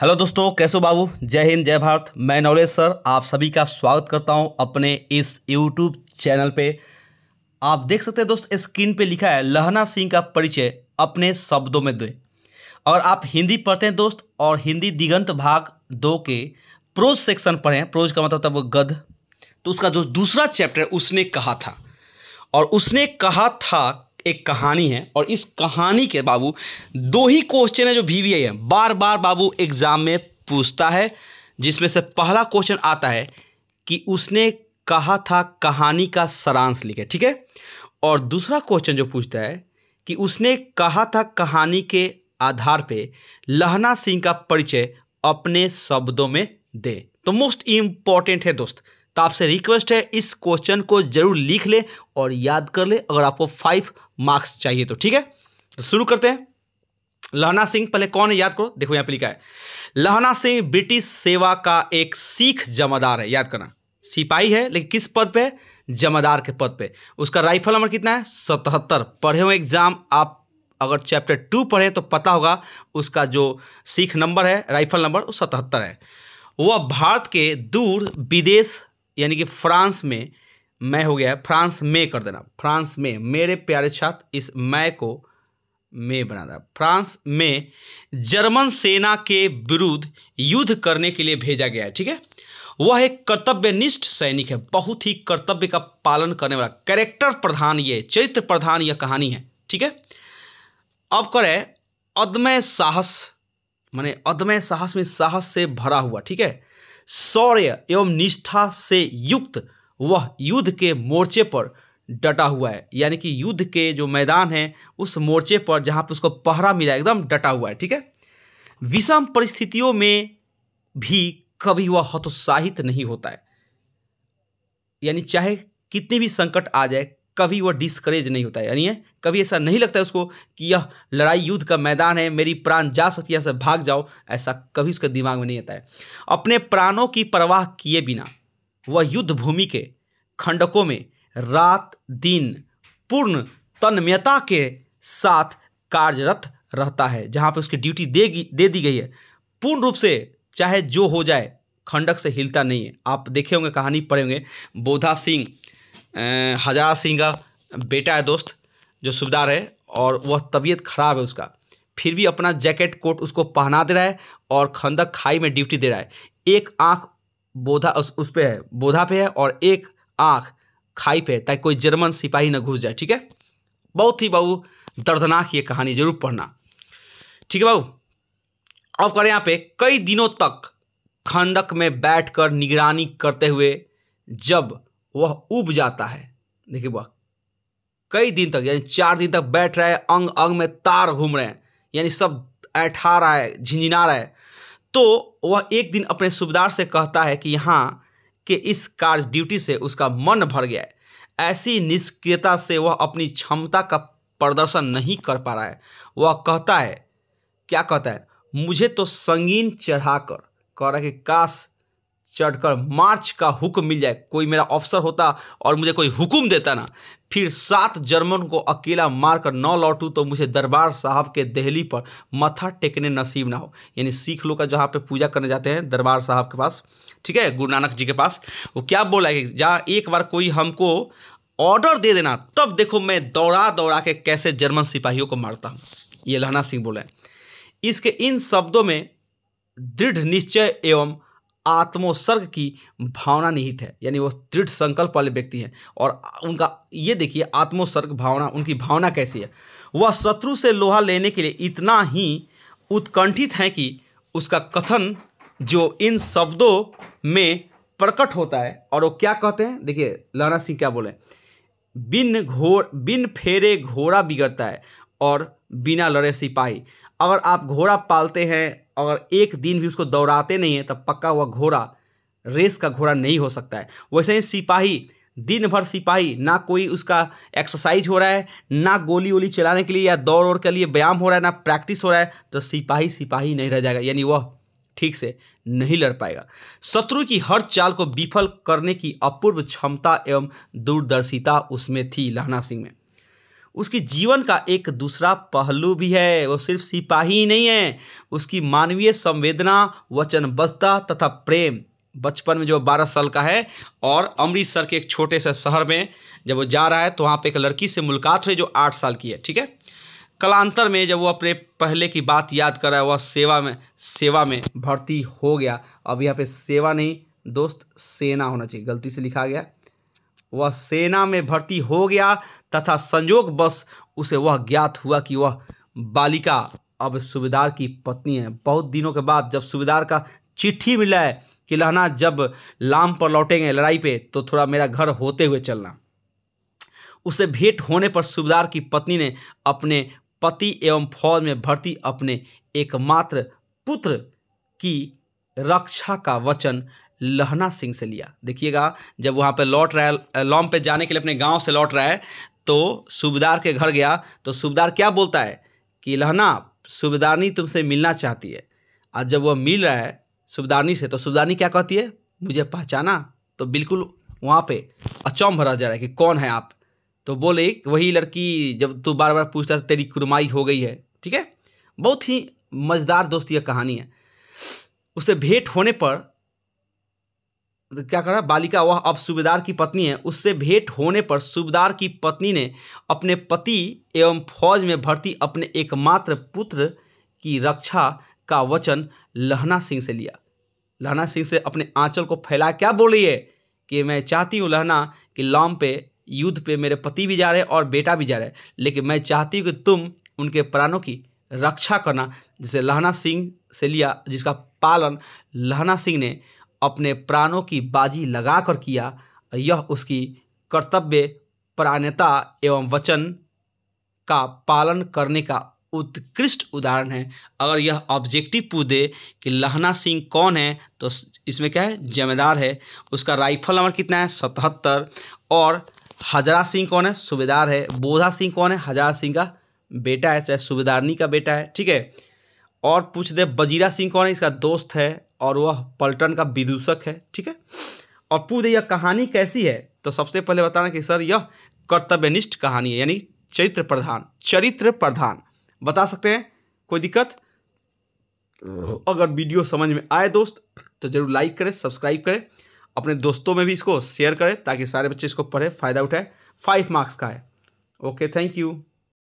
hello दोस्तों कैसो बाबू जय हिंद जय भारत मैं नवलेश सर आप सभी का स्वागत करता हूं अपने इस यूट्यूब चैनल पे आप देख सकते हैं दोस्त स्क्रीन पे लिखा है लहना सिंह का परिचय अपने शब्दों में दें और आप हिंदी पढ़ते हैं दोस्त और हिंदी दिगंत भाग दो के प्रोज सेक्शन पढ़ें प्रोज का मतलब तब गद तो उसका जो दूसरा चैप्टर उसने कहा था और उसने कहा था एक कहानी है और इस कहानी के बाबू दो ही क्वेश्चन है जो वी है बार बार बाबू एग्ज़ाम में पूछता है जिसमें से पहला क्वेश्चन आता है कि उसने कहा था कहानी का सारांश लिखे ठीक है और दूसरा क्वेश्चन जो पूछता है कि उसने कहा था कहानी के आधार पे लहना सिंह का परिचय अपने शब्दों में दे तो मोस्ट इम्पॉर्टेंट है दोस्त तो आपसे रिक्वेस्ट है इस क्वेश्चन को जरूर लिख ले और याद कर ले अगर आपको फाइव मार्क्स चाहिए तो ठीक है तो शुरू करते हैं लहना सिंह पहले कौन है याद करो देखो यहाँ पर लिखा है लहना सिंह ब्रिटिश सेवा का एक सिख जमादार है याद करना सिपाही है लेकिन किस पद पे जमादार के पद पे उसका राइफल नंबर कितना है सतहत्तर पढ़े हुए एग्जाम आप अगर चैप्टर टू पढ़े तो पता होगा उसका जो सिख नंबर है राइफल नंबर वो सतहत्तर है वह भारत के दूर विदेश यानी कि फ्रांस में मैं हो गया फ्रांस में कर देना फ्रांस में मेरे प्यारे छात्र इस मैं को में बना देना फ्रांस में जर्मन सेना के विरुद्ध युद्ध करने के लिए भेजा गया है ठीक है वह एक कर्तव्यनिष्ठ सैनिक है बहुत ही कर्तव्य का पालन करने वाला कैरेक्टर प्रधान ये चरित्र प्रधान यह कहानी है ठीक है अब करें अदम्य साहस माने अदम्य साहस में साहस से भरा हुआ ठीक है शौर्य एवं निष्ठा से युक्त वह युद्ध के मोर्चे पर डटा हुआ है यानी कि युद्ध के जो मैदान है उस मोर्चे पर जहाँ पर उसको पहरा मिला एकदम डटा हुआ है ठीक है विषम परिस्थितियों में भी कभी वह हतोत्साहित नहीं होता है यानी चाहे कितने भी संकट आ जाए कभी वह डिस्करेज नहीं होता है यानी है कभी ऐसा नहीं लगता है उसको कि यह लड़ाई युद्ध का मैदान है मेरी प्राण जा सकती है ऐसा भाग जाओ ऐसा कभी उसके दिमाग में नहीं आता है अपने प्राणों की परवाह किए बिना वह युद्ध भूमि के खंडकों में रात दिन पूर्ण तन्मयता के साथ कार्यरत रहता है जहाँ पर उसकी ड्यूटी देगी दे दी गई है पूर्ण रूप से चाहे जो हो जाए खंडक से हिलता नहीं है आप देखे होंगे कहानी पढ़े होंगे बोधा सिंह हजारा सिंह का बेटा है दोस्त जो सुबदार है और वह तबीयत खराब है उसका फिर भी अपना जैकेट कोट उसको पहना दे रहा है और खंडक खाई में ड्यूटी दे रहा है एक आंख बोधा उस, उस पे है बोधा पे है और एक आंख खाई पे ताकि कोई जर्मन सिपाही ना घुस जाए ठीक है बहुत ही बाबू दर्दनाक ये कहानी जरूर पढ़ना ठीक है बाबू अब करें यहाँ पे कई दिनों तक खंडक में बैठकर निगरानी करते हुए जब वह उब जाता है देखिए वह कई दिन तक यानी चार दिन तक बैठ रहा है अंग अंग में तार घूम रहे हैं यानी सब ऐठा रहा है झिझिना रहा है तो वह एक दिन अपने सूबेदार से कहता है कि यहाँ के इस कार्य ड्यूटी से उसका मन भर गया है ऐसी निष्क्रियता से वह अपनी क्षमता का प्रदर्शन नहीं कर पा रहा है वह कहता है क्या कहता है मुझे तो संगीन चढ़ाकर कह रहा है कि काश चढ़कर मार्च का हुक्म मिल जाए कोई मेरा ऑफिसर होता और मुझे कोई हुक्म देता ना फिर सात जर्मन को अकेला मारकर न लौटूँ तो मुझे दरबार साहब के दहली पर मथा टेकने नसीब ना हो यानी सिख लोग का जहाँ पे पूजा करने जाते हैं दरबार साहब के पास ठीक है गुरु नानक जी के पास वो क्या बोला है जहाँ एक बार कोई हमको ऑर्डर दे देना तब देखो मैं दौड़ा दौड़ा के कैसे जर्मन सिपाहियों को मारता हूँ ये लहना सिंह बोला है इसके इन शब्दों में दृढ़ निश्चय एवं आत्मोत्सर्ग की भावना निहित है यानी वो दृढ़ संकल्प वाले व्यक्ति हैं और उनका ये देखिए आत्मोत्सर्ग भावना उनकी भावना कैसी है वह शत्रु से लोहा लेने के लिए इतना ही उत्कंठित हैं कि उसका कथन जो इन शब्दों में प्रकट होता है और वो क्या कहते हैं देखिए लहना सिंह क्या बोले बिन घोर बिन फेरे घोड़ा बिगड़ता है और बिना लड़े सिपाही अगर आप घोड़ा पालते हैं अगर एक दिन भी उसको दौड़ाते नहीं हैं तब पक्का हुआ घोड़ा रेस का घोड़ा नहीं हो सकता है वैसे ही सिपाही दिन भर सिपाही ना कोई उसका एक्सरसाइज हो रहा है ना गोली वोली चलाने के लिए या दौड़ और के लिए व्यायाम हो रहा है ना प्रैक्टिस हो रहा है तो सिपाही सिपाही नहीं रह जाएगा यानी वह ठीक से नहीं लड़ पाएगा शत्रु की हर चाल को विफल करने की अपूर्व क्षमता एवं दूरदर्शिता उसमें थी लहना सिंह में उसके जीवन का एक दूसरा पहलू भी है वो सिर्फ सिपाही ही नहीं है उसकी मानवीय संवेदना वचनबद्धता तथा प्रेम बचपन में जो बारह साल का है और अमृतसर के एक छोटे से शहर में जब वो जा रहा है तो वहाँ पे एक लड़की से मुलाकात हुई जो आठ साल की है ठीक है कलांतर में जब वो अपने पहले की बात याद कर रहा है वह सेवा में सेवा में भर्ती हो गया अब यहाँ पे सेवा नहीं दोस्त सेना होना चाहिए गलती से लिखा गया वह सेना में भर्ती हो गया तथा संयोग बस उसे वह ज्ञात हुआ कि वह बालिका अब सुबेदार की पत्नी है बहुत दिनों के बाद जब सुबेदार का चिट्ठी मिला है कि लहना जब लाम पर लौटेंगे लड़ाई पे तो थोड़ा मेरा घर होते हुए चलना उसे भेंट होने पर सुबेदार की पत्नी ने अपने पति एवं फौज में भर्ती अपने एकमात्र पुत्र की रक्षा का वचन लहना सिंह से लिया देखिएगा जब वहाँ पर लौट रहा है लॉम पे जाने के लिए अपने गांव से लौट रहा है तो सूबेदार के घर गया तो सूबेदार क्या बोलता है कि लहना सूबेदारनी तुमसे मिलना चाहती है और जब वह मिल रहा है सूबेदारनी से तो सूबेदारनी क्या कहती है मुझे पहचाना तो बिल्कुल वहाँ पर अचौम भरा जा रहा है कि कौन है आप तो बोले वही लड़की जब तू बार बार पूछता तेरी कुरमाई हो गई है ठीक है बहुत ही मज़ेदार दोस्ती यह कहानी है उसे भेंट होने पर तो क्या करा रहा है बालिका वह अब सूबेदार की पत्नी है उससे भेंट होने पर सूबेदार की पत्नी ने अपने पति एवं फौज में भर्ती अपने एकमात्र पुत्र की रक्षा का वचन लहना सिंह से लिया लहना सिंह से अपने आंचल को फैला क्या बोल रही है कि मैं चाहती हूँ लहना कि लॉम पे युद्ध पे मेरे पति भी जा रहे हैं और बेटा भी जा रहे हैं लेकिन मैं चाहती हूँ कि तुम उनके प्राणों की रक्षा करना जिसे लहना सिंह से लिया जिसका पालन लहना सिंह ने अपने प्राणों की बाजी लगाकर किया यह उसकी कर्तव्य प्राण्यता एवं वचन का पालन करने का उत्कृष्ट उदाहरण है अगर यह ऑब्जेक्टिव दे कि लहना सिंह कौन है तो इसमें क्या है जिम्मेदार है उसका राइफल नंबर कितना है सतहत्तर और हजरा सिंह कौन है सूबेदार है बोधा सिंह कौन है हजरा सिंह का बेटा है चाहे सूबेदारनी का बेटा है ठीक है और पूछ दे बजीरा सिंह कौन है इसका दोस्त है और वह पलटन का विदूषक है ठीक है और पूछ यह कहानी कैसी है तो सबसे पहले बताना कि सर यह कर्तव्यनिष्ठ कहानी है यानी चरित्र प्रधान चरित्र प्रधान बता सकते हैं कोई दिक्कत अगर वीडियो समझ में आए दोस्त तो जरूर लाइक करें सब्सक्राइब करें अपने दोस्तों में भी इसको शेयर करें ताकि सारे बच्चे इसको पढ़े फ़ायदा उठाए फाइव मार्क्स का है ओके थैंक यू